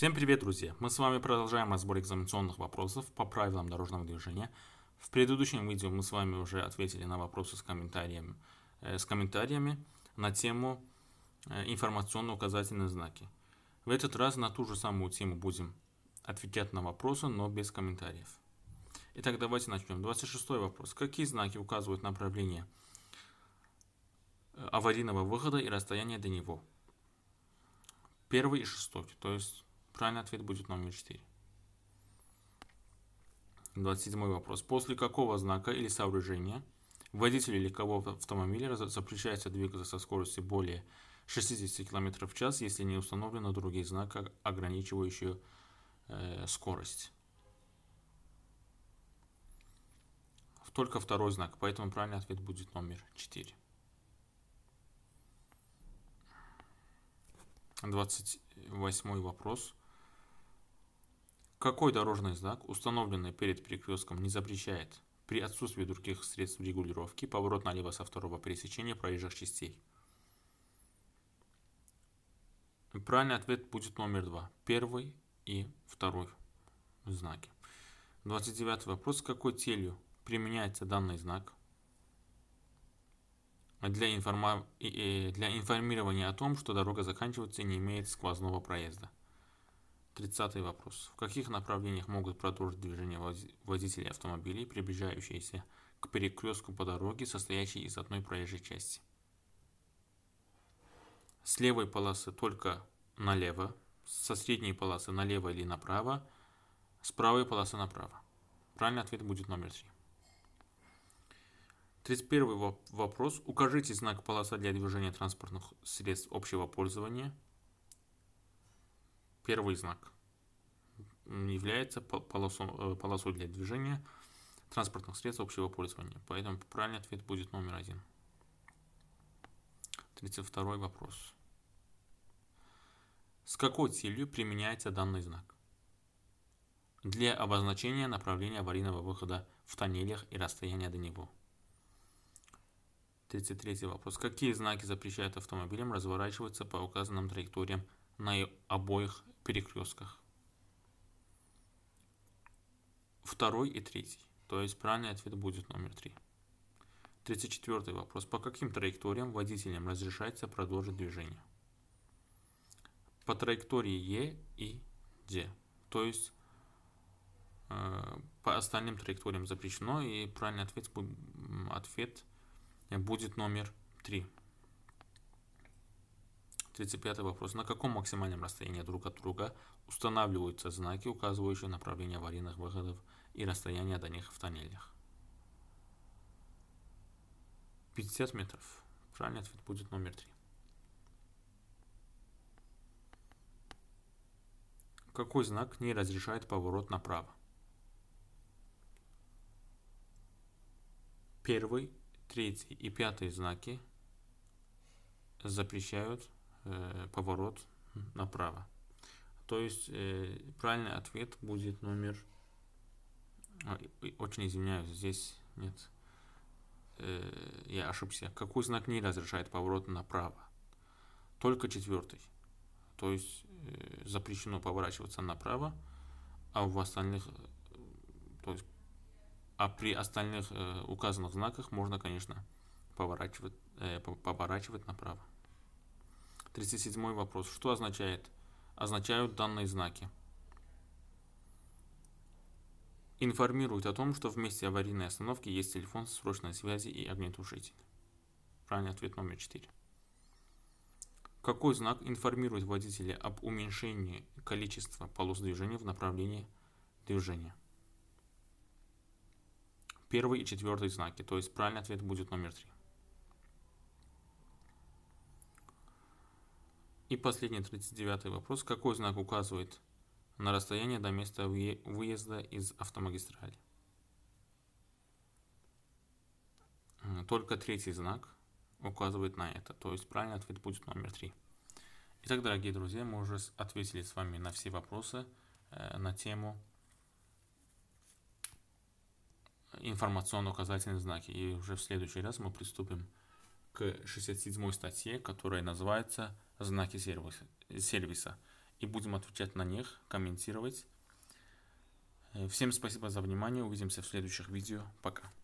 Всем привет, друзья! Мы с вами продолжаем разбор экзаменационных вопросов по правилам дорожного движения. В предыдущем видео мы с вами уже ответили на вопросы с комментариями, э, с комментариями на тему э, информационно-указательные знаки. В этот раз на ту же самую тему будем отвечать на вопросы, но без комментариев. Итак, давайте начнем. 26 вопрос. Какие знаки указывают направление э, аварийного выхода и расстояние до него? Первый и шестой, то есть Правильный ответ будет номер 4. 27 вопрос. После какого знака или сооружения водителю легкового автомобиля запрещается двигаться со скоростью более 60 км в час, если не установлено другие знаки, ограничивающие э, скорость? Только второй знак, поэтому правильный ответ будет номер 4. 28 вопрос. Какой дорожный знак, установленный перед перекрестком, не запрещает при отсутствии других средств регулировки поворот налево со второго пересечения проезжих частей? Правильный ответ будет номер два. Первый и второй знаки. 29 вопрос. С какой целью применяется данный знак? Для, информа... Э, для информирования о том, что дорога заканчивается и не имеет сквозного проезда. Тридцатый вопрос. В каких направлениях могут продолжить движение водители автомобилей, приближающиеся к перекрестку по дороге, состоящей из одной проезжей части? С левой полосы только налево, со средней полосы налево или направо, с правой полосы направо. Правильный ответ будет номер 3. 31 вопрос. Укажите знак полоса для движения транспортных средств общего пользования – Первый знак является полосу, э, полосой для движения транспортных средств общего пользования. Поэтому правильный ответ будет номер один. 32 вопрос. С какой целью применяется данный знак? Для обозначения направления аварийного выхода в тоннелях и расстояния до него. 33 вопрос. Какие знаки запрещают автомобилям разворачиваться по указанным траекториям на обоих перекрестках. Второй и третий. То есть правильный ответ будет номер три. 34 вопрос. По каким траекториям водителям разрешается продолжить движение? По траектории Е и Д. То есть э, по остальным траекториям запрещено. И правильный ответ, ответ будет номер 3. 35 вопрос. На каком максимальном расстоянии друг от друга устанавливаются знаки, указывающие направление аварийных выходов и расстояние до них в тоннелях? 50 метров. Правильный ответ будет номер 3. Какой знак не разрешает поворот направо? Первый, третий и пятый знаки запрещают э, поворот направо. То есть э, правильный ответ будет номер... А, очень извиняюсь, здесь нет. Э, я ошибся. Какой знак не разрешает поворот направо? Только четвертый. То есть э, запрещено поворачиваться направо, а в остальных... Э, то есть, а при остальных э, указанных знаках можно, конечно, поворачивать, э, поворачивать направо. 37 вопрос. Что означает? Означают данные знаки. Информирует о том, что в месте аварийной остановки есть телефон срочной связи и огнетушитель. Правильный ответ номер 4. Какой знак информирует водителя об уменьшении количества полос движения в направлении движения? Первый и четвертый знаки, то есть правильный ответ будет номер 3. И последний, 39 вопрос. Какой знак указывает на расстояние до места выезда из автомагистрали? Только третий знак указывает на это. То есть правильный ответ будет номер три. Итак, дорогие друзья, мы уже ответили с вами на все вопросы э, на тему информационно-указательные знаки. И уже в следующий раз мы приступим к к 67 статье, которая называется «Знаки сервиса и будем отвечать на них, комментировать. Э, всем спасибо за внимание, увидимся в следующих видео, пока.